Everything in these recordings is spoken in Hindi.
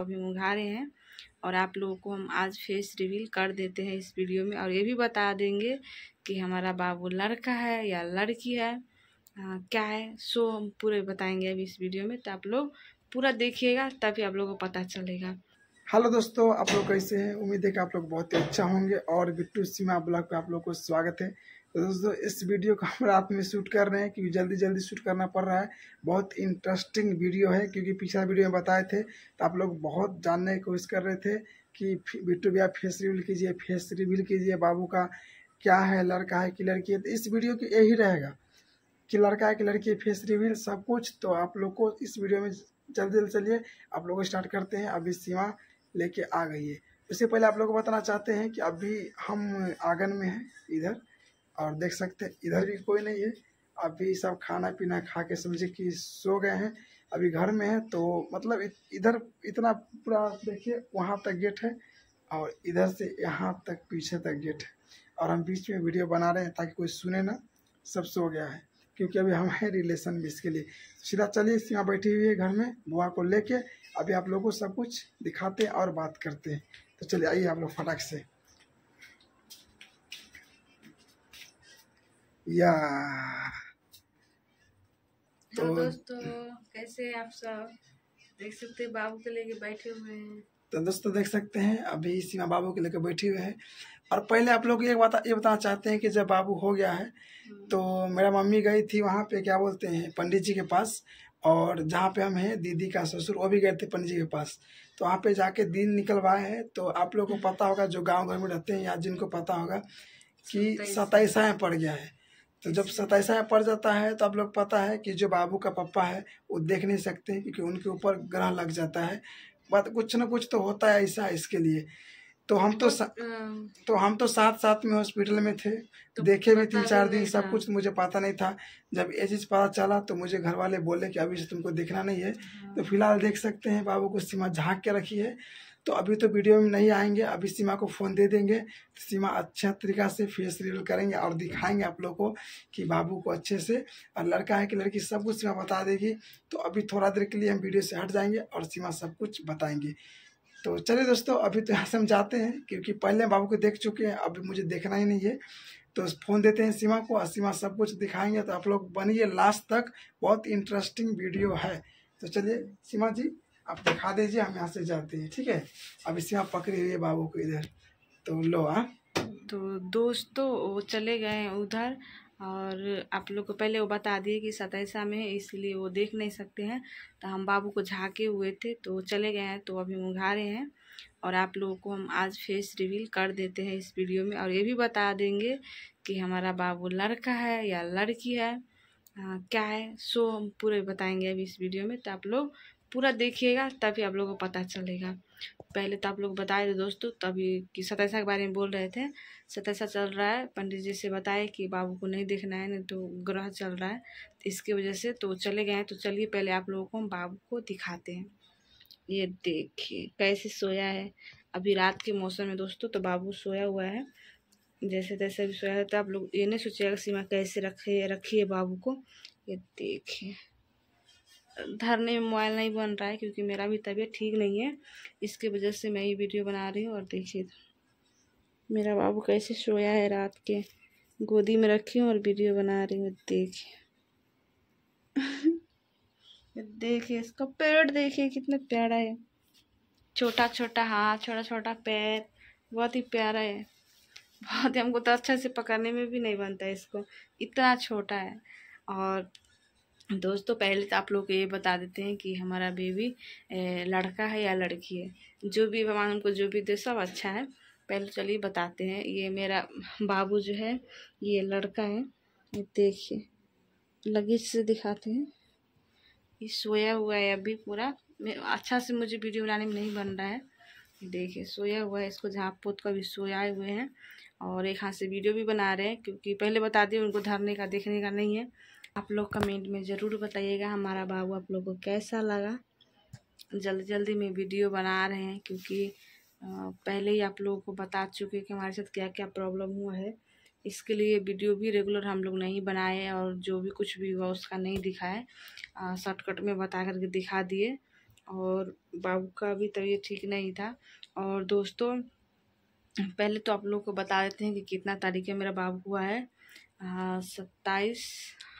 अभी मंगा रहे हैं और आप लोगों को हम आज फेस रिवील कर देते हैं इस वीडियो में और ये भी बता देंगे कि हमारा बाबू लड़का है या लड़की है आ, हाँ, क्या है सो हम पूरे बताएंगे अभी इस वीडियो में तो आप लोग पूरा देखिएगा तभी आप लोगों को पता चलेगा हेलो दोस्तों आप लोग कैसे हैं उम्मीद है कि आप लोग बहुत ही अच्छा होंगे और बिट्टू सिमा ब्लॉग का आप लोग को स्वागत है तो दोस्तों इस वीडियो को हम रात में शूट कर रहे हैं क्योंकि जल्दी जल्दी शूट करना पड़ रहा है बहुत इंटरेस्टिंग वीडियो है क्योंकि पिछला वीडियो में बताए थे तो आप लोग बहुत जानने की कोशिश कर रहे थे कि बिट्टू भैया फेस रिवील कीजिए फेस रिवील कीजिए बाबू का क्या है लड़का है कि लड़की है तो इस वीडियो की यही रहेगा कि लड़का है कि लड़की है फेस रिवील सब कुछ तो आप लोग को इस वीडियो में जल्दी जल्दी चलिए आप लोग स्टार्ट करते हैं अभी सीमा लेके आ गई है उससे पहले आप लोग को बताना चाहते हैं कि अभी हम आंगन में हैं इधर और देख सकते हैं इधर भी कोई नहीं है अभी सब खाना पीना खा के समझे कि सो गए हैं अभी घर में है तो मतलब इधर इतना पूरा देखिए वहाँ तक गेट है और इधर से यहाँ तक पीछे तक गेट है और हम बीच में वीडियो बना रहे हैं ताकि कोई सुने ना सब सो गया है क्योंकि अभी हम हैं रिलेशन में इसके लिए सीधा चलिए सीमा बैठी हुई है घर में बुआ को लेके अभी आप लोगों को सब कुछ दिखाते हैं और बात करते हैं तो चलिए आइए आप लोग फटाक से या तो दोस्तों कैसे आप सब देख सकते हैं बाबू के लेके बैठे हुए हैं तो दोस्तों देख सकते हैं अभी सीमा बाबू के लेके बैठे हुए हैं और पहले आप लोग ये बता ये बताना चाहते हैं कि जब बाबू हो गया है हम्म। तो मेरा मम्मी गई थी वहाँ पे क्या बोलते हैं पंडित जी के पास और जहाँ पे हम हैं दीदी का ससुर वो भी गए थे पंडित जी के पास तो वहाँ पे जाके दिन निकलवाए हैं तो आप लोग को पता होगा जो गांव घर में रहते हैं या जिनको पता होगा कि सताइसाएँ पड़ गया है तो जब सताइसा पड़ जाता है तो आप लोग पता है कि जो बाबू का पप्पा है वो देख नहीं सकते क्योंकि उनके ऊपर ग्रह लग जाता है बात कुछ ना कुछ तो होता है ऐसा इसके लिए तो हम तो, तो सा, तो हम तो साथ साथ में हॉस्पिटल में थे तो देखे भी तीन चार दिन सब कुछ मुझे पता नहीं था जब ये चीज़ पता चला तो मुझे घर वाले बोले कि अभी से तुमको देखना नहीं है हाँ। तो फिलहाल देख सकते हैं बाबू को सीमा झाँक के रखी है तो अभी तो वीडियो में नहीं आएंगे अभी सीमा को फ़ोन दे देंगे तो सीमा अच्छा तरीका से फेस रिवील करेंगे और दिखाएंगे आप लोग को कि बाबू को अच्छे से और लड़का है कि लड़की सब कुछ सीमा बता देगी तो अभी थोड़ा देर के लिए हम वीडियो से हट जाएंगे और सीमा सब कुछ बताएंगे तो चलिए दोस्तों अभी तो यहाँ से हम जाते हैं क्योंकि पहले बाबू को देख चुके हैं अभी मुझे देखना ही नहीं है तो फ़ोन देते हैं सीमा को और सीमा सब कुछ दिखाएंगे तो आप लोग बनिए लास्ट तक बहुत इंटरेस्टिंग वीडियो है तो चलिए सीमा जी आप दिखा दीजिए हम यहाँ से जाते हैं ठीक है अब इसे आप पकड़े हुए बाबू को इधर तो लो आ हाँ। तो दोस्तों तो वो चले गए उधर और आप लोग को पहले वो बता दिए कि सतैसा में है इसलिए वो देख नहीं सकते हैं तो हम बाबू को झाके हुए थे तो चले गए हैं तो अभी मुँघा रहे हैं और आप लोगों को हम आज फेस रिवील कर देते हैं इस वीडियो में और ये भी बता देंगे कि हमारा बाबू लड़का है या लड़की है आ, हाँ, क्या है सो हम पूरे बताएंगे अभी इस वीडियो में तो आप लोग पूरा देखिएगा तभी आप लोगों को पता चलेगा पहले तो आप लोग बताए थे दोस्तों तभी कि सतैसा के बारे में बोल रहे थे सतैसा चल रहा है पंडित जी से बताए कि बाबू को नहीं देखना है नहीं तो ग्रह चल रहा है इसके इसकी वजह से तो चले गए हैं तो चलिए पहले आप लोगों को हम बाबू को दिखाते हैं ये देखिए कैसे सोया है अभी रात के मौसम में दोस्तों तो बाबू सोया हुआ है जैसे तैसे भी सोया है तो आप लोग ये नहीं सोचिएगा सीमा कैसे रखे रखिए बाबू को ये देखिए धरने में मोबाइल नहीं बन रहा है क्योंकि मेरा भी तबीयत ठीक नहीं है इसके वजह से मैं ये वीडियो बना रही हूँ और देखिए मेरा बाबू कैसे सोया है रात के गोदी में रखी हूँ और वीडियो बना रही हूँ देखिए देखिए इसका पेट देखिए कितना प्यारा है छोटा छोटा हाथ छोटा छोटा पैर बहुत ही प्यारा है बहुत ही हमको तो अच्छा से पकड़ने में भी नहीं बनता है इसको इतना छोटा है और दोस्तों तो पहले तो आप लोग ये बता देते हैं कि हमारा बेबी लड़का है या लड़की है जो भी भगवान हमको जो भी दे सब अच्छा है पहले चलिए बताते हैं ये मेरा बाबू जो है ये लड़का है ये देखिए लगेज से दिखाते हैं ये सोया हुआ है अभी पूरा अच्छा से मुझे वीडियो बनाने में नहीं बन रहा है देखिए सोया हुआ है इसको झाँप पोत का भी सोया हुए हैं और एक हाथ से वीडियो भी बना रहे हैं क्योंकि पहले बता दिए उनको धरने का देखने का नहीं है आप लोग कमेंट में ज़रूर बताइएगा हमारा बाबू आप लोग को कैसा लगा जल्दी जल्दी में वीडियो बना रहे हैं क्योंकि पहले ही आप लोगों को बता चुके हैं कि हमारे साथ क्या क्या प्रॉब्लम हुआ है इसके लिए वीडियो भी रेगुलर हम लोग नहीं बनाए और जो भी कुछ भी हुआ उसका नहीं दिखाए शॉर्टकट में बता करके दिखा दिए और बाबू का भी तबीयत ठीक नहीं था और दोस्तों पहले तो आप लोगों को बता देते हैं कि कितना तारीख है मेरा बाबू हुआ है हाँ, सत्ताईस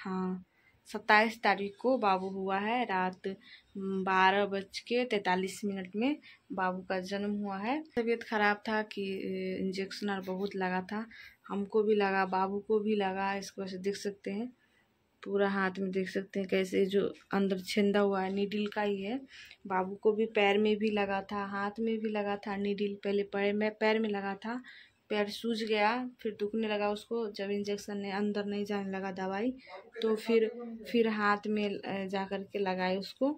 हाँ सत्ताईस तारीख को बाबू हुआ है रात बारह बज के तैतालीस मिनट में बाबू का जन्म हुआ है तबीयत खराब था कि इंजेक्शन और बहुत लगा था हमको भी लगा बाबू को भी लगा इसको ऐसे देख सकते हैं पूरा हाथ में देख सकते हैं कैसे जो अंदर छिंदा हुआ है नीडिल का ही है बाबू को भी पैर में भी लगा था हाथ में भी लगा था नीडिल पहले पैर में पैर में लगा था पैर सूज गया फिर दुखने लगा उसको जब इंजेक्शन ने अंदर नहीं जाने लगा दवाई तो फिर फिर हाथ में जा कर के लगाए उसको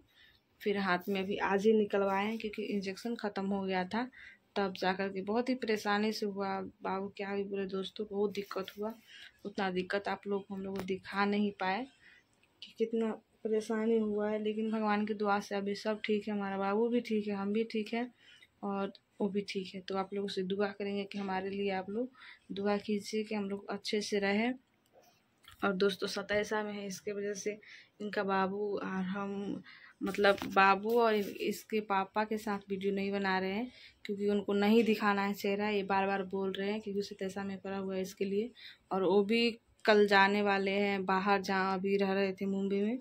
फिर हाथ में भी आज ही निकलवाए क्योंकि इंजेक्शन ख़त्म हो गया था तब जा कर के बहुत ही परेशानी से हुआ बाबू क्या भी बोले दोस्तों बहुत दिक्कत हुआ उतना दिक्कत आप लोग हम लोग को दिखा नहीं पाए कि कितना परेशानी हुआ है लेकिन भगवान की दुआ से अभी सब ठीक है हमारा बाबू भी ठीक है हम भी ठीक है और वो भी ठीक है तो आप लोग उसे दुआ करेंगे कि हमारे लिए आप लोग दुआ कीजिए कि हम लोग अच्छे से रहें और दोस्तों सतैसा में है इसके वजह से इनका बाबू और हम मतलब बाबू और इसके पापा के साथ वीडियो नहीं बना रहे हैं क्योंकि उनको नहीं दिखाना है चेहरा ये बार बार बोल रहे हैं क्योंकि सतैसा में पड़ा हुआ है इसके लिए और वो भी कल जाने वाले हैं बाहर जहाँ अभी रह रहे थे मुंबई में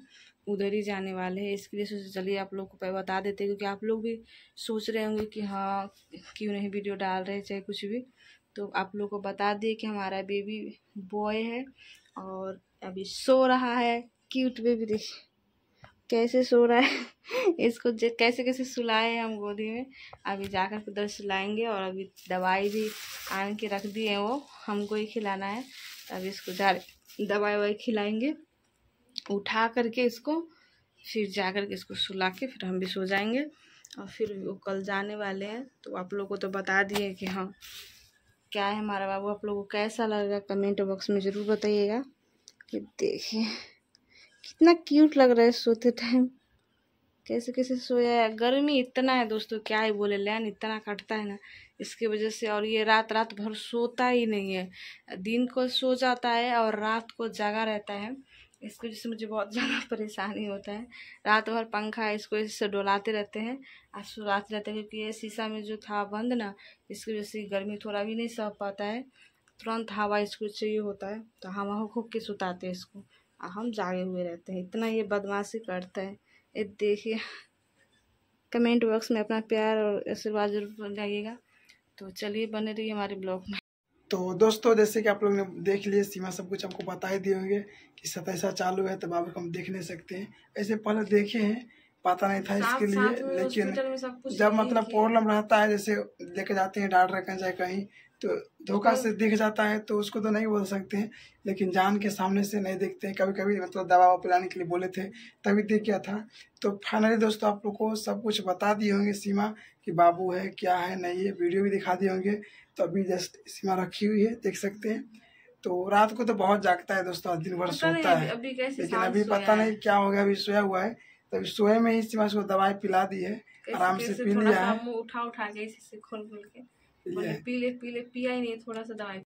उधर ही जाने वाले हैं इसके लिए सोचे चलिए आप लोग को बता देते क्योंकि आप लोग भी सोच रहे होंगे कि हाँ क्यों नहीं वीडियो डाल रहे चाहे कुछ भी तो आप लोग को बता दिए कि हमारा बेबी बॉय है और अभी सो रहा है क्यूट बेबी देखिए कैसे सो रहा है इसको कैसे कैसे सुलाए हम गोदी में अभी जाकर कर उधर सुलाएंगे और अभी दवाई भी आन के रख दिए हैं वो हमको ही खिलाना है तब इसको जा दवाई ववाई खिलाएंगे उठा करके इसको फिर जा करके इसको सुला के फिर हम भी सो जाएंगे और फिर वो कल जाने वाले हैं तो आप लोगों को तो बता दिए कि हाँ क्या है हमारा बाबू आप लोगों को कैसा लगेगा कमेंट बॉक्स में ज़रूर बताइएगा कि देखिए कितना क्यूट लग रहा है सोते टाइम कैसे कैसे सोया है गर्मी इतना है दोस्तों क्या ही बोले लैन इतना कटता है ना इसकी वजह से और ये रात रात भर सोता ही नहीं है दिन को सो जाता है और रात को जागा रहता है इसकी वजह से मुझे बहुत ज़्यादा परेशानी होता है रात भर पंखा है इसको इससे डोलाते रहते हैं और तो सुलाते रहते हैं क्योंकि ये शीशा में जो था बंद ना इसकी वजह से गर्मी थोड़ा भी नहीं सह पाता है तुरंत हवा इसको चाहिए होता है तो हम हवा खोख के सुताते हैं इसको हम जागे हुए रहते हैं इतना ये बदमाशी करते हैं देखिए कमेंट बॉक्स में अपना प्यार और आशीर्वाद जरूर जाइएगा तो चलिए बने रहिए हमारे ब्लॉग में तो दोस्तों जैसे कि आप लोग ने देख लिए सीमा सब कुछ आपको बता ही दिए होंगे कि सतैसा चालू है तब आप हम देख नहीं सकते हैं ऐसे पहले देखे हैं पता नहीं था इसके लिए लेकिन जब मतलब प्रॉब्लम रहता है जैसे लेके जाते हैं डॉक्टर कहीं चाहे कहीं तो धोखा से दिख जाता है तो उसको तो नहीं बोल सकते हैं लेकिन जान के सामने से नहीं देखते हैं कभी कभी मतलब दबाव पिलाने के लिए बोले थे तभी देख तो गया था तो फाइनली दोस्तों आप लोग को सब कुछ बता दिए होंगे सीमा कि बाबू है क्या है नहीं है वीडियो भी दिखा दिए होंगे तो अभी जस्ट सीमा रखी हुई है देख सकते हैं तो रात को तो बहुत जागता है दोस्तों दिन भर सोता है लेकिन अभी पता नहीं क्या हो गया अभी सोया हुआ है तो अभी सोए में ही सीमा उसको दवाई पिला दी है आराम से पी लिया है उठा उठा के खोल खोल के पी ले पी ले पिया ही नहीं थोड़ा सा दवाई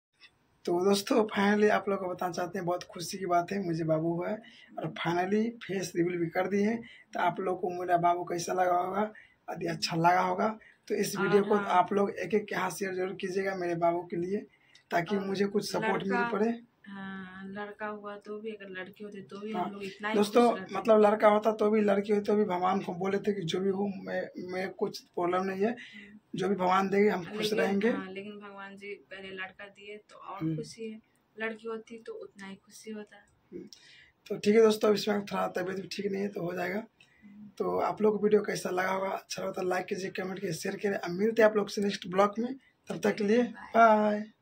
तो दोस्तों फाइनली आप लोग को बताना चाहते हैं बहुत खुशी की बात है मुझे बाबू हुआ है और फाइनली फेस रिवील भी कर दी है तो आप लोग को मेरा बाबू कैसा लगा होगा यदि अच्छा लगा होगा तो इस वीडियो हाँ, को हाँ। आप लोग एक एक के हाथ शेयर जरूर कीजिएगा मेरे बाबू के लिए ताकि मुझे कुछ सपोर्ट मिल पड़े हाँ, लड़का हुआ तो भी अगर लड़की होते तो भी हम लोग इतना दोस्तों मतलब लड़का होता तो भी लड़की होती तो भी भगवान को बोले थे कि जो भी हो मैं मैं कुछ प्रॉब्लम नहीं है जो भी भगवान देंगे हम खुश रहेंगे हाँ, लेकिन भगवान जी पहले लड़का दिए तो और हम्म। खुशी है लड़की होती तो उतना ही खुशी होता हम्म। तो ठीक है दोस्तों इसमें थोड़ा तबियत भी ठीक नहीं है तो हो जाएगा तो आप लोग को वीडियो कैसा लगा होगा अच्छा लगा तो लाइक कीजिए कमेंट कीजिए शेयर करिए अब मिलते हैं आप लोग से नेक्स्ट ब्लॉग में तब तक के लिए बाय